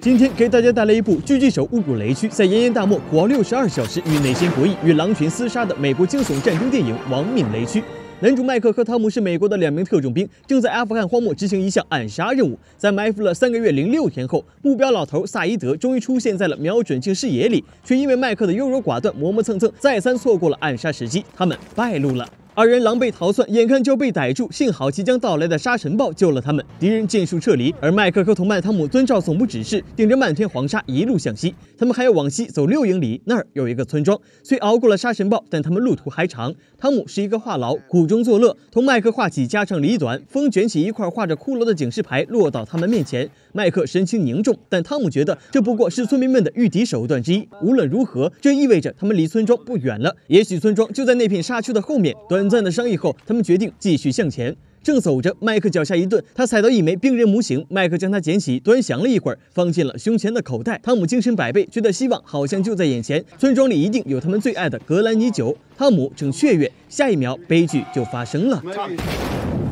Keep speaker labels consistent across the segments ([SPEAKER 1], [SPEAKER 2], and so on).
[SPEAKER 1] 今天给大家带来一部狙击手误入雷区，在炎炎大漠苦熬六十二小时与内心博弈、与狼群厮杀的美国惊悚战争电影《亡命雷区》。男主麦克和汤姆是美国的两名特种兵，正在阿富汗荒漠执行一项暗杀任务。在埋伏了三个月零六天后，目标老头萨伊德终于出现在了瞄准镜视野里，却因为麦克的优柔寡断、磨磨蹭蹭，再三错过了暗杀时机，他们败露了。二人狼狈逃窜，眼看就要被逮住，幸好即将到来的沙尘暴救了他们。敌人尽数撤离，而麦克和同伴汤姆遵照总部指示，顶着漫天黄沙一路向西。他们还要往西走六英里，那儿有一个村庄。虽熬过了沙尘暴，但他们路途还长。汤姆是一个话痨，苦中作乐，同麦克话起家长里短。风卷起一块画着骷髅的警示牌，落到他们面前。麦克神情凝重，但汤姆觉得这不过是村民们的御敌手段之一。无论如何，这意味着他们离村庄不远了。也许村庄就在那片沙丘的后面。短暂的商议后，他们决定继续向前。正走着，麦克脚下一顿，他踩到一枚冰人模型。麦克将它捡起，端详了一会儿，放进了胸前的口袋。汤姆精神百倍，觉得希望好像就在眼前。村庄里一定有他们最爱的格兰尼酒。汤姆正雀跃，下一秒悲剧就发生了。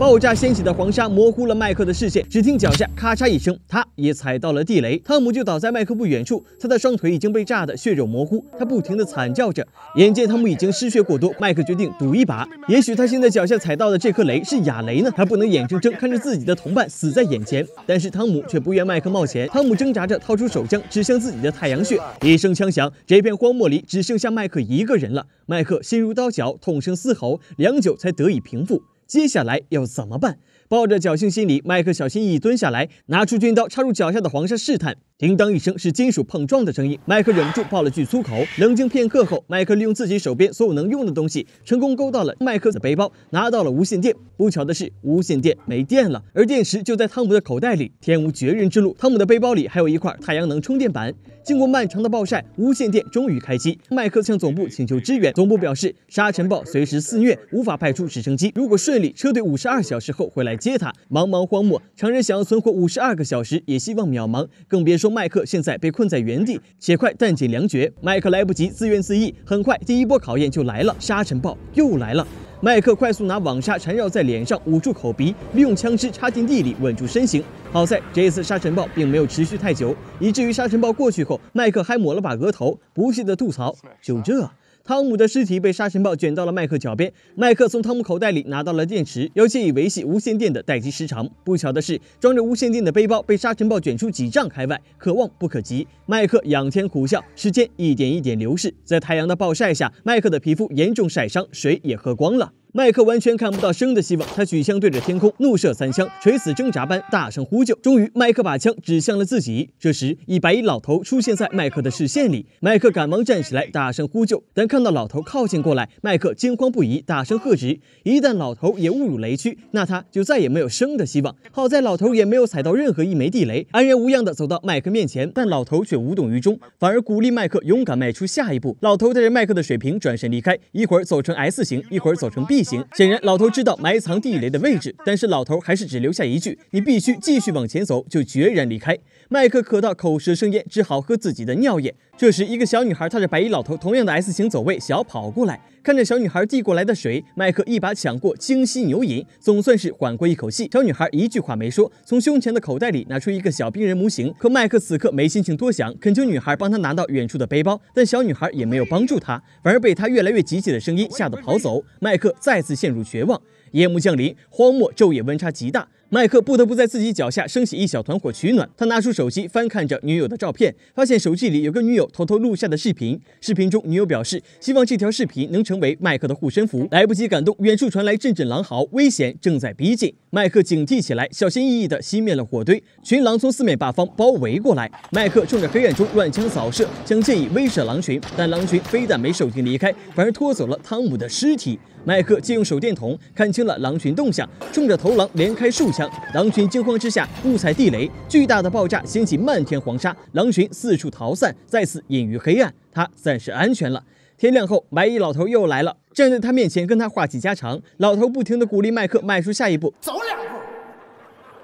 [SPEAKER 1] 爆炸掀起的黄沙模糊了麦克的视线，只听脚下咔嚓一声，他也踩到了地雷。汤姆就倒在麦克不远处，他的双腿已经被炸得血肉模糊，他不停的惨叫着。眼见汤姆已经失血过多，麦克决定赌一把，也许他现在脚下踩到的这颗雷是哑雷呢？他不能眼睁睁看着自己的同伴死在眼前。但是汤姆却不愿麦克冒险，汤姆挣扎着掏出手枪，指向自己的太阳穴，一声枪响，这片荒漠里只剩下麦克一个人了。麦克心如刀绞，痛声嘶吼，良久才得以平复。接下来要怎么办？抱着侥幸心理，麦克小心翼翼蹲下来，拿出军刀插入脚下的黄沙试探。叮当一声，是金属碰撞的声音。麦克忍不住爆了句粗口。冷静片刻后，麦克利用自己手边所有能用的东西，成功勾到了麦克的背包，拿到了无线电。不巧的是，无线电没电了，而电池就在汤姆的口袋里。天无绝人之路，汤姆的背包里还有一块太阳能充电板。经过漫长的暴晒，无线电终于开机。麦克向总部请求支援，总部表示沙尘暴随时肆虐，无法派出直升机。如果顺利，车队五十二小时后会来。接他，茫茫荒漠，常人想要存活五十二个小时，也希望渺茫，更别说麦克现在被困在原地，且快弹尽粮绝。麦克来不及自怨自艾，很快第一波考验就来了，沙尘暴又来了。麦克快速拿网纱缠绕在脸上，捂住口鼻，利用枪支插进地里稳住身形。好在这一次沙尘暴并没有持续太久，以至于沙尘暴过去后，麦克还抹了把额头，不屑地吐槽：“就这。”汤姆的尸体被沙尘暴卷到了麦克脚边。麦克从汤姆口袋里拿到了电池，要借以维系无线电的待机时长。不巧的是，装着无线电的背包被沙尘暴卷出几丈开外，可望不可及。麦克仰天苦笑。时间一点一点流逝，在太阳的暴晒下，麦克的皮肤严重晒伤，水也喝光了。麦克完全看不到生的希望，他举枪对着天空怒射三枪，垂死挣扎般大声呼救。终于，麦克把枪指向了自己。这时，一白衣老头出现在麦克的视线里，麦克赶忙站起来大声呼救。但看到老头靠近过来，麦克惊慌不已，大声喝止。一旦老头也误入雷区，那他就再也没有生的希望。好在老头也没有踩到任何一枚地雷，安然无恙地走到麦克面前。但老头却无动于衷，反而鼓励麦克勇敢迈出下一步。老头带着麦克的水瓶转身离开，一会儿走成 S 型，一会儿走成 B。形。显然，老头知道埋藏地雷的位置，但是老头还是只留下一句：“你必须继续往前走。”就决然离开。麦克渴到口舌生烟，只好喝自己的尿液。这时，一个小女孩踏着白衣老头同样的 S 型走位，小跑过来，看着小女孩递过来的水，麦克一把抢过，清晰牛饮，总算是缓过一口气。小女孩一句话没说，从胸前的口袋里拿出一个小冰人模型。可麦克此刻没心情多想，恳求女孩帮他拿到远处的背包，但小女孩也没有帮助他，反而被他越来越急切的声音吓得跑走。麦克再。再次陷入绝望。夜幕降临，荒漠昼夜温差极大，麦克不得不在自己脚下升起一小团火取暖。他拿出手机翻看着女友的照片，发现手机里有个女友偷偷录下的视频。视频中，女友表示希望这条视频能成为麦克的护身符。来不及感动，远处传来阵阵狼嚎，危险正在逼近。麦克警惕起来，小心翼翼地熄灭了火堆。群狼从四面八方包围过来，麦克冲着黑暗中乱枪扫射，想借以威慑狼群。但狼群非但没受惊离开，反而拖走了汤姆的尸体。麦克借用手电筒看清了狼群动向，冲着头狼连开数枪，狼群惊慌之下误踩地雷，巨大的爆炸掀起漫天黄沙，狼群四处逃散，再次隐于黑暗。他暂时安全了。天亮后，白衣老头又来了，站在他面前跟他话起家常。老头不停的鼓励麦克迈出下一步，走两步，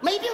[SPEAKER 1] 没病。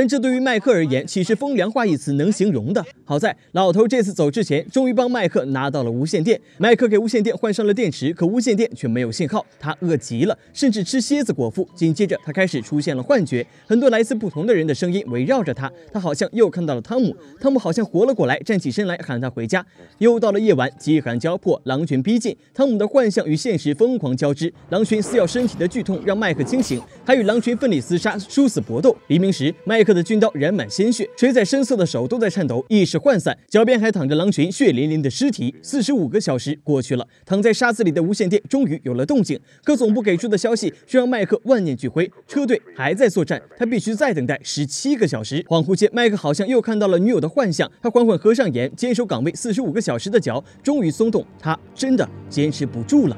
[SPEAKER 1] 但这对于麦克而言，岂是风凉话一词能形容的？好在老头这次走之前，终于帮麦克拿到了无线电。麦克给无线电换上了电池，可无线电却没有信号。他饿极了，甚至吃蝎子果腹。紧接着，他开始出现了幻觉，很多来自不同的人的声音围绕着他。他好像又看到了汤姆，汤姆好像活了过来，站起身来喊他回家。又到了夜晚，饥寒交迫，狼群逼近。汤姆的幻象与现实疯狂交织，狼群撕咬身体的剧痛让麦克惊醒，还与狼群奋力厮杀，殊死搏斗。黎明时，麦。克的军刀染满鲜血，垂在身侧的手都在颤抖，意识涣散，脚边还躺着狼群血淋淋的尸体。四十五个小时过去了，躺在沙子里的无线电终于有了动静。可总部给出的消息却让麦克万念俱灰：车队还在作战，他必须再等待十七个小时。恍惚间，麦克好像又看到了女友的幻象。他缓缓合上眼，坚守岗位四十五个小时的脚终于松动，他真的坚持不住了。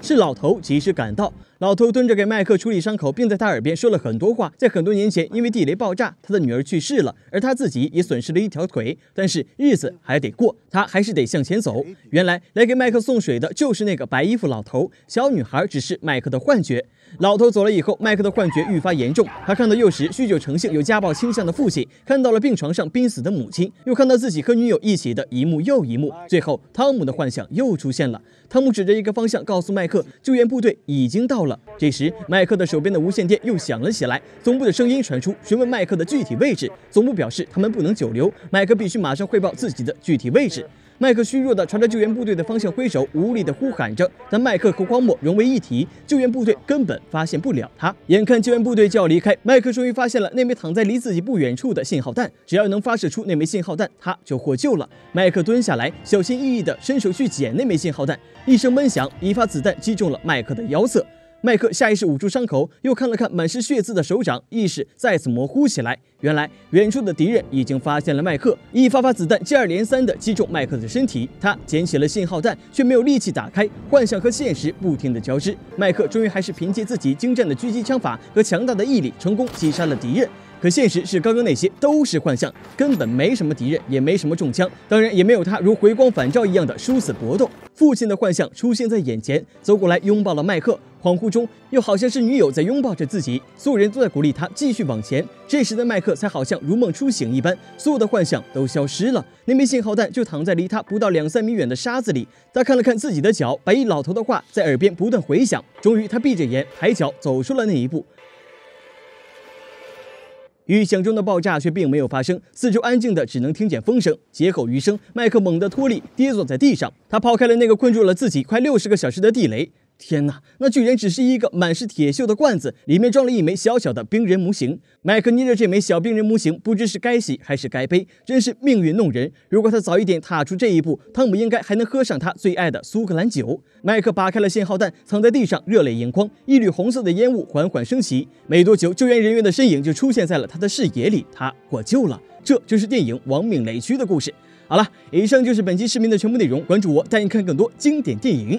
[SPEAKER 1] 是老头及时赶到。老头蹲着给麦克处理伤口，并在他耳边说了很多话。在很多年前，因为地雷爆炸，他的女儿去世了，而他自己也损失了一条腿。但是日子还得过，他还是得向前走。原来来给麦克送水的就是那个白衣服老头，小女孩只是麦克的幻觉。老头走了以后，麦克的幻觉愈发严重。他看到幼时酗酒成性、有家暴倾向的父亲，看到了病床上濒死的母亲，又看到自己和女友一起的一幕又一幕。最后，汤姆的幻想又出现了。汤姆指着一个方向，告诉麦克，救援部队已经到了。这时，麦克的手边的无线电又响了起来，总部的声音传出，询问麦克的具体位置。总部表示他们不能久留，麦克必须马上汇报自己的具体位置。麦克虚弱地朝着救援部队的方向挥手，无力地呼喊着。但麦克和荒漠融为一体，救援部队根本发现不了他。眼看救援部队就要离开，麦克终于发现了那枚躺在离自己不远处的信号弹。只要能发射出那枚信号弹，他就获救了。麦克蹲下来，小心翼翼地伸手去捡那枚信号弹，一声闷响，一发子弹击中了麦克的腰侧。麦克下意识捂住伤口，又看了看满是血渍的手掌，意识再次模糊起来。原来远处的敌人已经发现了麦克，一发发子弹接二连三地击中麦克的身体。他捡起了信号弹，却没有力气打开。幻想和现实不停地交织，麦克终于还是凭借自己精湛的狙击枪法和强大的毅力，成功击杀了敌人。可现实是，刚刚那些都是幻象，根本没什么敌人，也没什么中枪，当然也没有他如回光返照一样的殊死搏斗。父亲的幻象出现在眼前，走过来拥抱了麦克。恍惚中，又好像是女友在拥抱着自己，所有人都在鼓励他继续往前。这时的麦克才好像如梦初醒一般，所有的幻想都消失了。那枚信号弹就躺在离他不到两三米远的沙子里。他看了看自己的脚，白衣老头的话在耳边不断回响。终于，他闭着眼，抬脚走出了那一步。预想中的爆炸却并没有发生，四周安静的，只能听见风声。劫后余生，麦克猛地脱力，跌坐在地上。他抛开了那个困住了自己快六十个小时的地雷。天哪！那居然只是一个满是铁锈的罐子，里面装了一枚小小的冰人模型。麦克捏着这枚小冰人模型，不知是该喜还是该悲，真是命运弄人。如果他早一点踏出这一步，汤姆应该还能喝上他最爱的苏格兰酒。麦克拔开了信号弹，藏在地上，热泪盈眶。一缕红色的烟雾缓缓升起，没多久，救援人员的身影就出现在了他的视野里，他获救了。这就是电影《亡命雷区》的故事。好了，以上就是本期视频的全部内容。关注我，带你看更多经典电影。